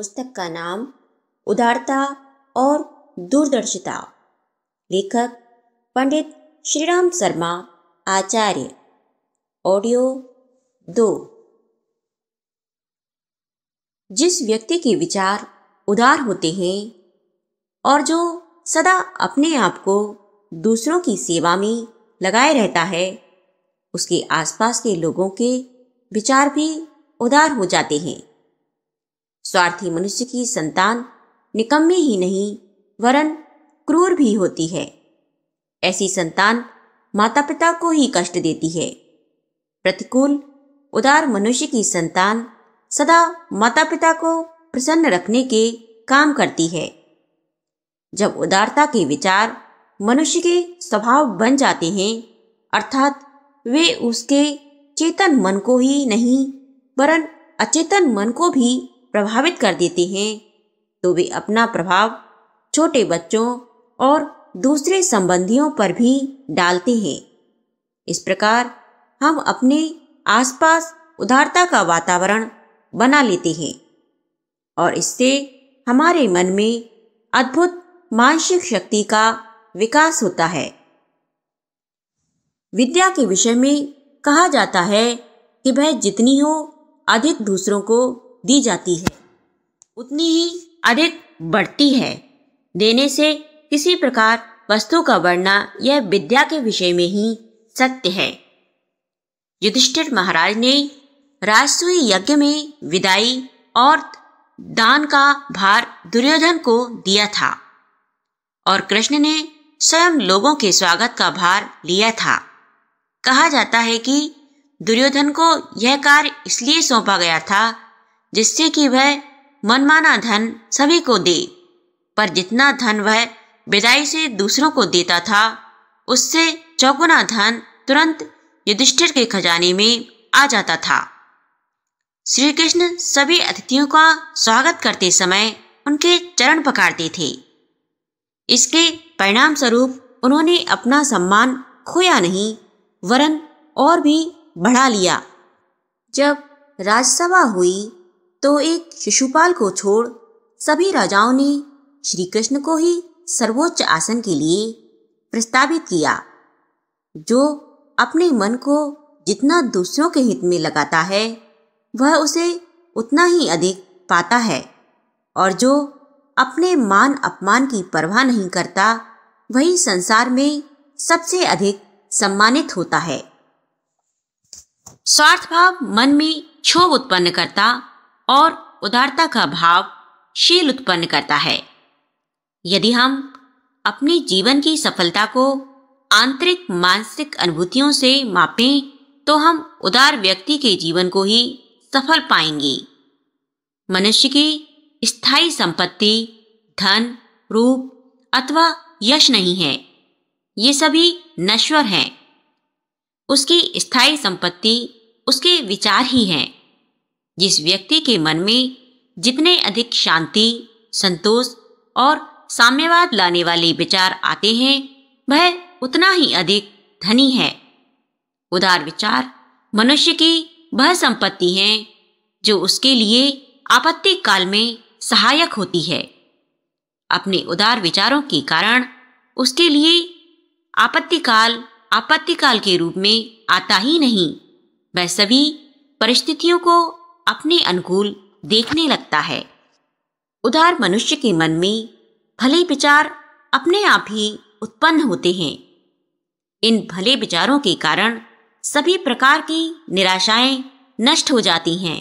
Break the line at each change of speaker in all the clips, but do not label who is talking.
पुस्तक का नाम उदारता और दूरदर्शिता लेखक पंडित श्रीराम शर्मा आचार्य ऑडियो दो जिस व्यक्ति के विचार उदार होते हैं और जो सदा अपने आप को दूसरों की सेवा में लगाए रहता है उसके आसपास के लोगों के विचार भी उदार हो जाते हैं स्वार्थी मनुष्य की संतान निकम्मी ही नहीं वरन क्रूर भी होती है ऐसी संतान माता पिता को ही कष्ट देती है प्रतिकूल उदार मनुष्य की संतान सदा माता पिता को प्रसन्न रखने के काम करती है जब उदारता के विचार मनुष्य के स्वभाव बन जाते हैं अर्थात वे उसके चेतन मन को ही नहीं वरन अचेतन मन को भी प्रभावित कर देते हैं तो वे अपना प्रभाव छोटे बच्चों और दूसरे संबंधियों पर भी डालते हैं इस प्रकार हम अपने आसपास उदारता का वातावरण बना लेते हैं और इससे हमारे मन में अद्भुत मानसिक शक्ति का विकास होता है विद्या के विषय में कहा जाता है कि वह जितनी हो अधिक दूसरों को दी जाती है उतनी ही अधिक बढ़ती है देने से किसी प्रकार वस्तु का बढ़ना यह विद्या के विषय में ही सत्य है युधिष्ठिर महाराज ने राजस्वी यज्ञ में विदाई और दान का भार दुर्योधन को दिया था और कृष्ण ने स्वयं लोगों के स्वागत का भार लिया था कहा जाता है कि दुर्योधन को यह कार्य इसलिए सौंपा गया था जिससे कि वह मनमाना धन सभी को दे पर जितना धन वह विदाई से दूसरों को देता था उससे चौगुना धन तुरंत युधिष्ठिर के खजाने में आ जाता था श्री कृष्ण सभी अतिथियों का स्वागत करते समय उनके चरण पकड़ते थे इसके परिणाम स्वरूप उन्होंने अपना सम्मान खोया नहीं वरन और भी बढ़ा लिया जब राजसभा हुई तो एक शिशुपाल को छोड़ सभी राजाओं ने श्री कृष्ण को ही सर्वोच्च आसन के लिए प्रस्तावित किया जो अपने मन को जितना दूसरों के हित में लगाता है वह उसे उतना ही अधिक पाता है और जो अपने मान अपमान की परवाह नहीं करता वही संसार में सबसे अधिक सम्मानित होता है स्वार्थ भाव मन में क्षोभ उत्पन्न करता और उदारता का भाव शील उत्पन्न करता है यदि हम अपने जीवन की सफलता को आंतरिक मानसिक अनुभूतियों से मापें तो हम उदार व्यक्ति के जीवन को ही सफल पाएंगे मनुष्य की स्थायी संपत्ति धन रूप अथवा यश नहीं है ये सभी नश्वर हैं उसकी स्थायी संपत्ति उसके विचार ही हैं जिस व्यक्ति के मन में जितने अधिक शांति संतोष और साम्यवाद लाने वाले विचार आते हैं वह उतना ही अधिक धनी है उदार विचार मनुष्य की वह संपत्ति है जो उसके लिए आपत्ति काल में सहायक होती है अपने उदार विचारों के कारण उसके लिए आपत्ति काल आपत्ति काल के रूप में आता ही नहीं वह सभी परिस्थितियों को अपने अनुकूल देखने लगता है उदार मनुष्य के मन में भले विचार अपने आप ही उत्पन्न होते हैं इन भले विचारों के कारण सभी प्रकार की निराशाएं नष्ट हो जाती हैं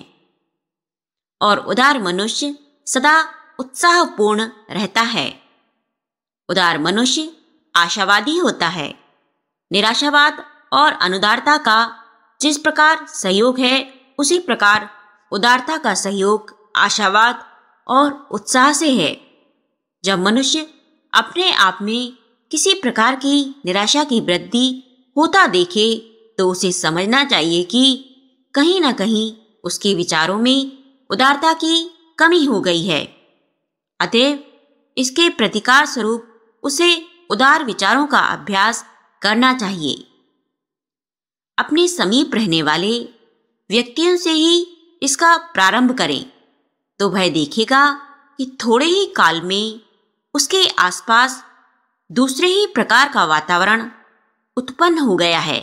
और उदार मनुष्य सदा उत्साहपूर्ण रहता है उदार मनुष्य आशावादी होता है निराशावाद और अनुदारता का जिस प्रकार सहयोग है उसी प्रकार उदारता का सहयोग आशावाद और उत्साह से है जब मनुष्य अपने आप में किसी प्रकार की निराशा की वृद्धि होता देखे तो उसे समझना चाहिए कि कहीं ना कहीं उसके विचारों में उदारता की कमी हो गई है अतएव इसके प्रतिकार स्वरूप उसे उदार विचारों का अभ्यास करना चाहिए अपने समीप रहने वाले व्यक्तियों से ही इसका प्रारंभ करें तो वह देखेगा कि थोड़े ही काल में उसके आसपास दूसरे ही प्रकार का वातावरण उत्पन्न हो गया है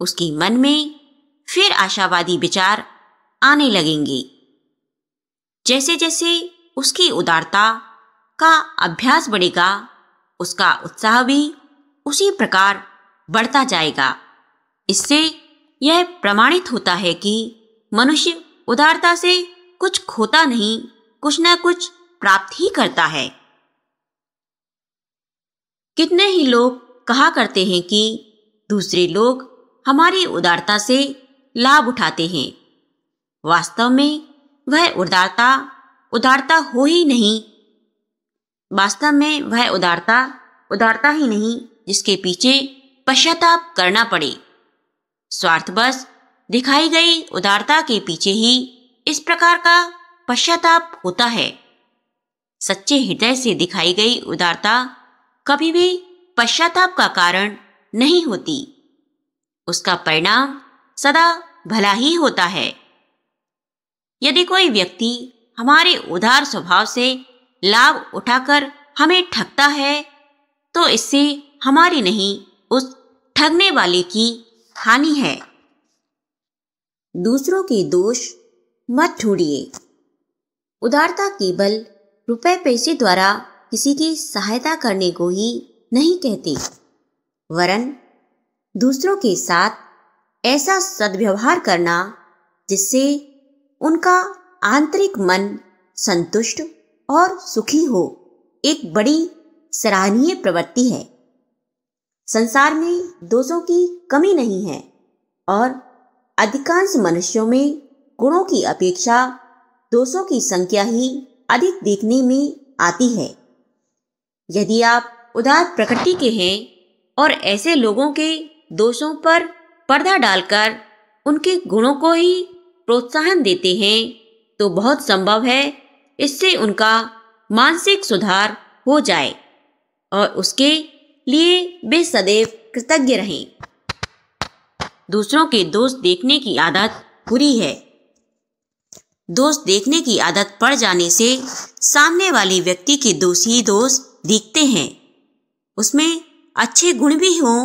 उसके मन में फिर आशावादी विचार आने लगेंगे जैसे जैसे उसकी उदारता का अभ्यास बढ़ेगा उसका उत्साह भी उसी प्रकार बढ़ता जाएगा इससे यह प्रमाणित होता है कि मनुष्य उदारता से कुछ खोता नहीं कुछ ना कुछ प्राप्त ही करता है कितने ही लोग कहा करते हैं कि दूसरे लोग हमारी उदारता से लाभ उठाते हैं वास्तव में वह उदारता उदारता हो ही नहीं वास्तव में वह उदारता उदारता ही नहीं जिसके पीछे पश्चाताप करना पड़े बस दिखाई गई उदारता के पीछे ही इस प्रकार का पश्चाताप होता है सच्चे हृदय से दिखाई गई उदारता कभी भी पश्चाताप का कारण नहीं होती उसका परिणाम सदा भला ही होता है यदि कोई व्यक्ति हमारे उदार स्वभाव से लाभ उठाकर हमें ठगता है तो इससे हमारी नहीं उस ठगने वाले की हानि है दूसरों के दोष मत ढूंढिए उदारता केवल रुपए पैसे द्वारा किसी की सहायता करने को ही नहीं कहते वरन दूसरों के साथ ऐसा सद्व्यवहार करना जिससे उनका आंतरिक मन संतुष्ट और सुखी हो एक बड़ी सराहनीय प्रवृत्ति है संसार में दोषों की कमी नहीं है और अधिकांश मनुष्यों में गुणों की अपेक्षा दोषों की संख्या ही अधिक देखने में आती है यदि आप उदार प्रकृति के हैं और ऐसे लोगों के दोषों पर पर्दा डालकर उनके गुणों को ही प्रोत्साहन देते हैं तो बहुत संभव है इससे उनका मानसिक सुधार हो जाए और उसके लिए वे सदैव कृतज्ञ रहें दूसरों के दोस्त देखने की आदत बुरी है दोस्त देखने की आदत पड़ जाने से सामने वाले व्यक्ति के दोस्त ही दोस्त दिखते हैं उसमें अच्छे गुण भी हों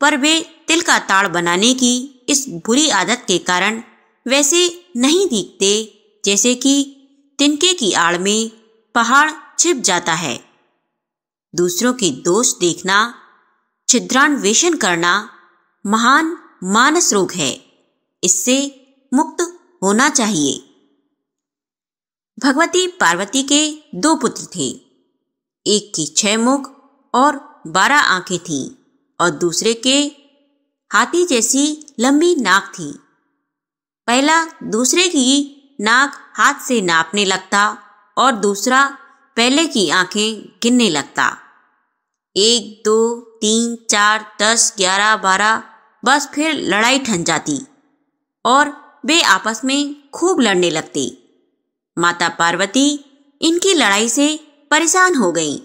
पर वे तिल का ताड़ बनाने की इस बुरी आदत के कारण वैसे नहीं दिखते जैसे कि तिनके की आड़ में पहाड़ छिप जाता है दूसरों के दोष देखना छिद्रान्वेषण करना महान मानस रोग है इससे मुक्त होना चाहिए भगवती पार्वती के दो पुत्र थे एक की छह मुख और बारह आंखें थीं और दूसरे के हाथी जैसी लंबी नाक थी पहला दूसरे की नाक हाथ से नापने लगता और दूसरा पहले की आंखें गिनने लगता एक दो तीन चार दस ग्यारह बारह बस फिर लड़ाई ठन जाती और वे आपस में खूब लड़ने लगते माता पार्वती इनकी लड़ाई से परेशान हो गई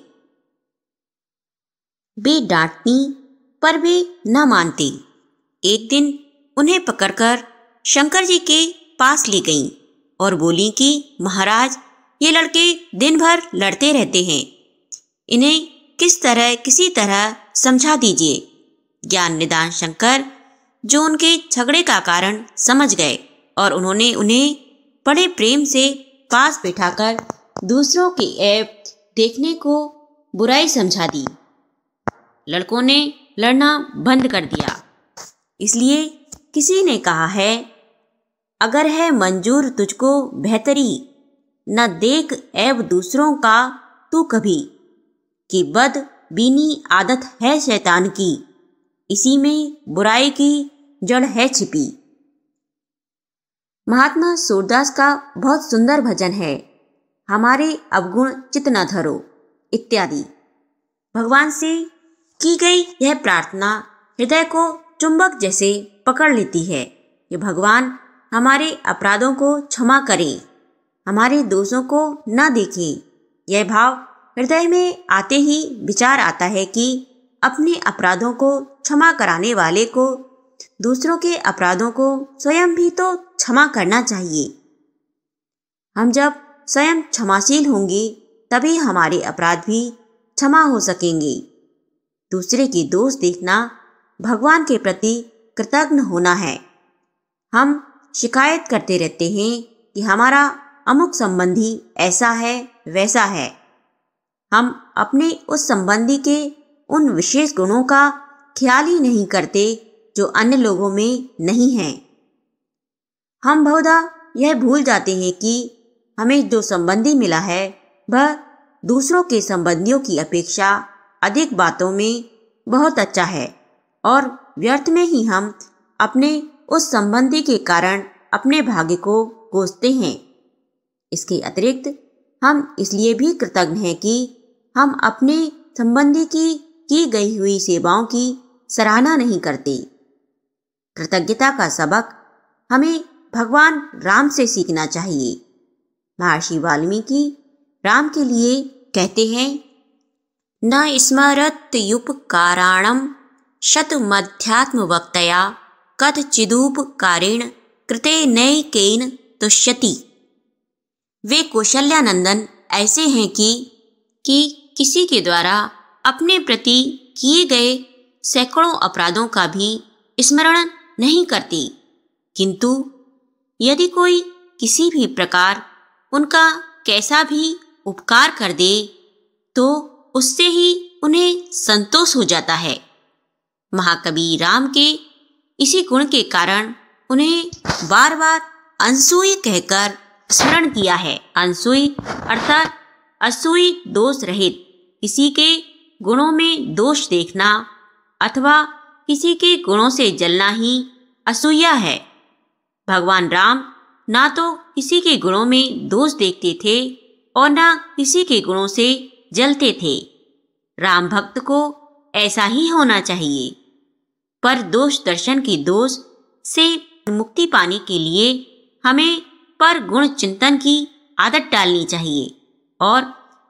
वे डांटती पर वे न मानती एक दिन उन्हें पकड़कर शंकर जी के पास ले गईं और बोली कि महाराज ये लड़के दिन भर लड़ते रहते हैं इन्हें किस तरह किसी तरह समझा दीजिए ज्ञान निदान शंकर जो उनके झगड़े का कारण समझ गए और उन्होंने उन्हें बड़े प्रेम से पास बैठाकर दूसरों के ऐप देखने को बुराई समझा दी लड़कों ने लड़ना बंद कर दिया इसलिए किसी ने कहा है अगर है मंजूर तुझको बेहतरी न देख ऐब दूसरों का तू कभी कि बद बीनी आदत है शैतान की इसी में बुराई की जड़ है छिपी महात्मा सूरदास का बहुत सुंदर भजन है हमारे अवगुण चित न धरो इत्यादि भगवान से की गई यह प्रार्थना हृदय को चुंबक जैसे पकड़ लेती है कि भगवान हमारे अपराधों को क्षमा करें हमारे दोषों को न देखें यह भाव हृदय में आते ही विचार आता है कि अपने अपराधों को क्षमा कराने वाले को दूसरों के अपराधों को स्वयं भी तो क्षमा करना चाहिए हम जब स्वयं क्षमाशील होंगे तभी हमारे अपराध भी क्षमा हो सकेंगे दूसरे की दोष देखना भगवान के प्रति कृतज्ञ होना है हम शिकायत करते रहते हैं कि हमारा अमुक संबंधी ऐसा है वैसा है हम अपने उस संबंधी के उन विशेष गुणों का ख्याल ही नहीं करते जो अन्य लोगों में नहीं हैं हम बहुधा यह भूल जाते हैं कि हमें जो संबंधी मिला है वह दूसरों के संबंधियों की अपेक्षा अधिक बातों में बहुत अच्छा है और व्यर्थ में ही हम अपने उस संबंधी के कारण अपने भाग्य को कोसते हैं इसके अतिरिक्त हम इसलिए भी कृतज्ञ हैं कि हम अपने संबंधी की की गई हुई सेवाओं की सराहना नहीं करते कृतज्ञता का सबक हमें भगवान राम से सीखना चाहिए महर्षि वाल्मीकि राम के लिए कहते हैं न स्मरत युपकाराणम मध्यात्म वक्तया कथ कथचिदुपकारेण कृते केन तुष्यति वे कौशल्यानंदन ऐसे हैं कि कि किसी के द्वारा अपने प्रति किए गए सैकड़ों अपराधों का भी स्मरण नहीं करती किंतु यदि कोई किसी भी प्रकार उनका कैसा भी उपकार कर दे तो उससे ही उन्हें संतोष हो जाता है महाकवि राम के इसी गुण के कारण उन्हें बार बार अंसुई कहकर स्मरण किया है अंसुई अर्थात असुई दोष रहित किसी के गुणों में दोष देखना अथवा किसी के गुणों से जलना ही असूया है भगवान राम ना तो किसी के गुणों में दोष देखते थे और ना किसी के गुणों से जलते थे राम भक्त को ऐसा ही होना चाहिए पर दोष दर्शन की दोष से मुक्ति पाने के लिए हमें पर गुण चिंतन की आदत डालनी चाहिए और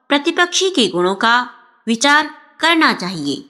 प्रतिपक्षी के गुणों का विचार करना चाहिए